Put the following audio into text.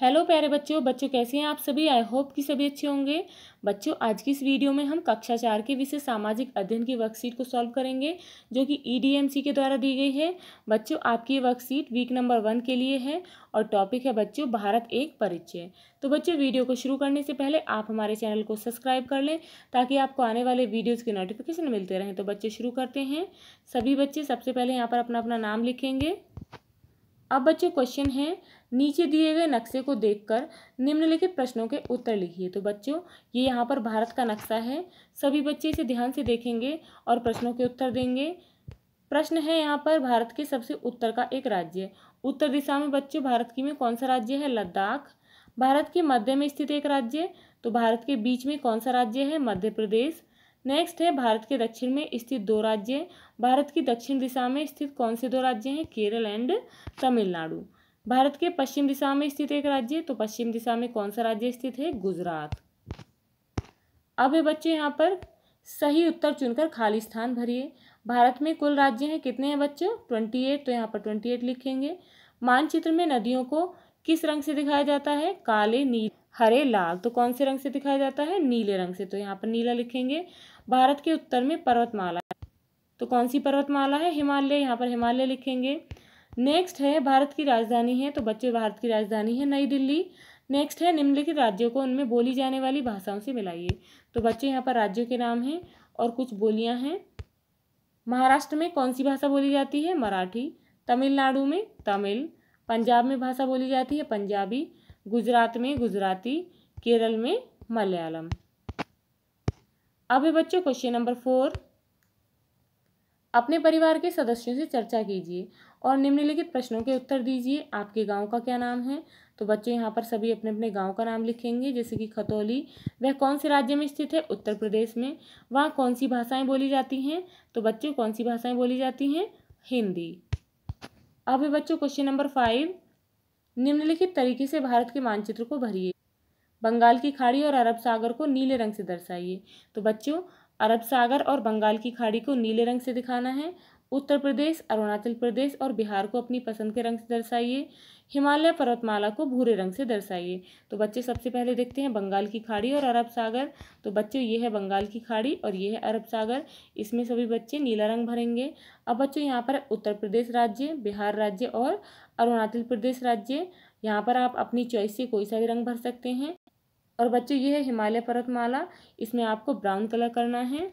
hello प्यारे बच्चों बच्चों कैसे हैं आप सभी आई होप कि सभी अच्छे होंगे बच्चों आज की इस वीडियो में हम कक्षा चार के विषय सामाजिक अध्ययन की वर्कशीट को सॉल्व करेंगे जो कि ईडीएमसी e के द्वारा दी गई है बच्चों आपकी ये वर्कशीट वीक नंबर वन के लिए है और टॉपिक है बच्चों भारत एक परिचय तो बच्चों वीडियो को शुरू करने से पहले आप हमारे चैनल को सब्सक्राइब कर लें ताकि आपको आने वाले वीडियोज़ के नोटिफिकेशन मिलते रहें तो बच्चे शुरू करते हैं सभी बच्चे सबसे पहले यहाँ पर अपना अपना नाम लिखेंगे अब बच्चे क्वेश्चन है नीचे दिए गए नक्शे को देखकर निम्नलिखित प्रश्नों के उत्तर लिखिए तो बच्चों ये यहाँ पर भारत का नक्शा है सभी बच्चे इसे ध्यान से देखेंगे और प्रश्नों के उत्तर देंगे प्रश्न है यहाँ पर भारत के सबसे उत्तर का एक राज्य उत्तर दिशा में बच्चों भारत की में कौन सा राज्य है लद्दाख भारत के मध्य में स्थित एक राज्य तो भारत के बीच में कौन सा राज्य है मध्य प्रदेश नेक्स्ट है भारत के दक्षिण में स्थित दो राज्य भारत की दक्षिण दिशा में स्थित कौन से दो राज्य हैं केरल एंड तमिलनाडु भारत के पश्चिम दिशा में स्थित एक राज्य तो पश्चिम दिशा में कौन सा राज्य स्थित है गुजरात अब ये बच्चे यहाँ पर सही उत्तर चुनकर खाली स्थान भरिए भारत में कुल राज्य हैं कितने हैं बच्चे ट्वेंटी एट तो यहाँ पर ट्वेंटी एट लिखेंगे मानचित्र में नदियों को किस रंग से दिखाया जाता है काले नील हरे लाल तो कौन से रंग से दिखाया जाता है नीले रंग से तो यहाँ पर नीला लिखेंगे भारत के उत्तर में पर्वतमाला तो कौन सी पर्वतमाला है हिमालय यहाँ पर हिमालय लिखेंगे नेक्स्ट है भारत की राजधानी है तो बच्चे भारत की राजधानी है नई दिल्ली नेक्स्ट है निम्नलिखित राज्यों को उनमें बोली जाने वाली भाषाओं से मिलाइए तो बच्चे यहाँ पर राज्यों के नाम हैं और कुछ बोलियाँ हैं महाराष्ट्र में कौन सी भाषा बोली जाती है मराठी तमिलनाडु में तमिल पंजाब में भाषा बोली जाती है पंजाबी गुजरात में गुजराती केरल में मलयालम अब बच्चों क्वेश्चन नंबर फोर अपने परिवार के सदस्यों से चर्चा कीजिए और निम्नलिखित प्रश्नों के उत्तर दीजिए आपके गांव का क्या नाम है तो बच्चे यहाँ पर सभी अपने अपने गांव का नाम लिखेंगे जैसे कि खतौली वह कौन से राज्य में स्थित है उत्तर प्रदेश में वहाँ कौन सी भाषाएं बोली जाती हैं तो बच्चे कौन सी भाषाएं बोली जाती हैं हिंदी अब बच्चों क्वेश्चन नंबर फाइव निम्नलिखित तरीके से भारत के मानचित्र को भरिए बंगाल की खाड़ी और अरब सागर को नीले रंग से दर्शाइए तो बच्चों अरब सागर और बंगाल की खाड़ी को नीले रंग से दिखाना है उत्तर प्रदेश अरुणाचल प्रदेश और बिहार को अपनी पसंद के रंग से दर्शाइए हिमालय पर्वतमाला को भूरे रंग से दर्शाइए तो बच्चे सबसे पहले देखते हैं बंगाल की खाड़ी और अरब सागर तो बच्चों ये है बंगाल की खाड़ी और ये है अरब सागर इसमें सभी बच्चे नीला रंग भरेंगे अब बच्चों यहाँ पर उत्तर प्रदेश राज्य बिहार राज्य और अरुणाचल प्रदेश राज्य यहाँ पर आप अपनी चॉइस से कोई सा भी रंग भर सकते हैं और बच्चों ये है हिमालय पर्वतमाला इसमें आपको ब्राउन कलर करना है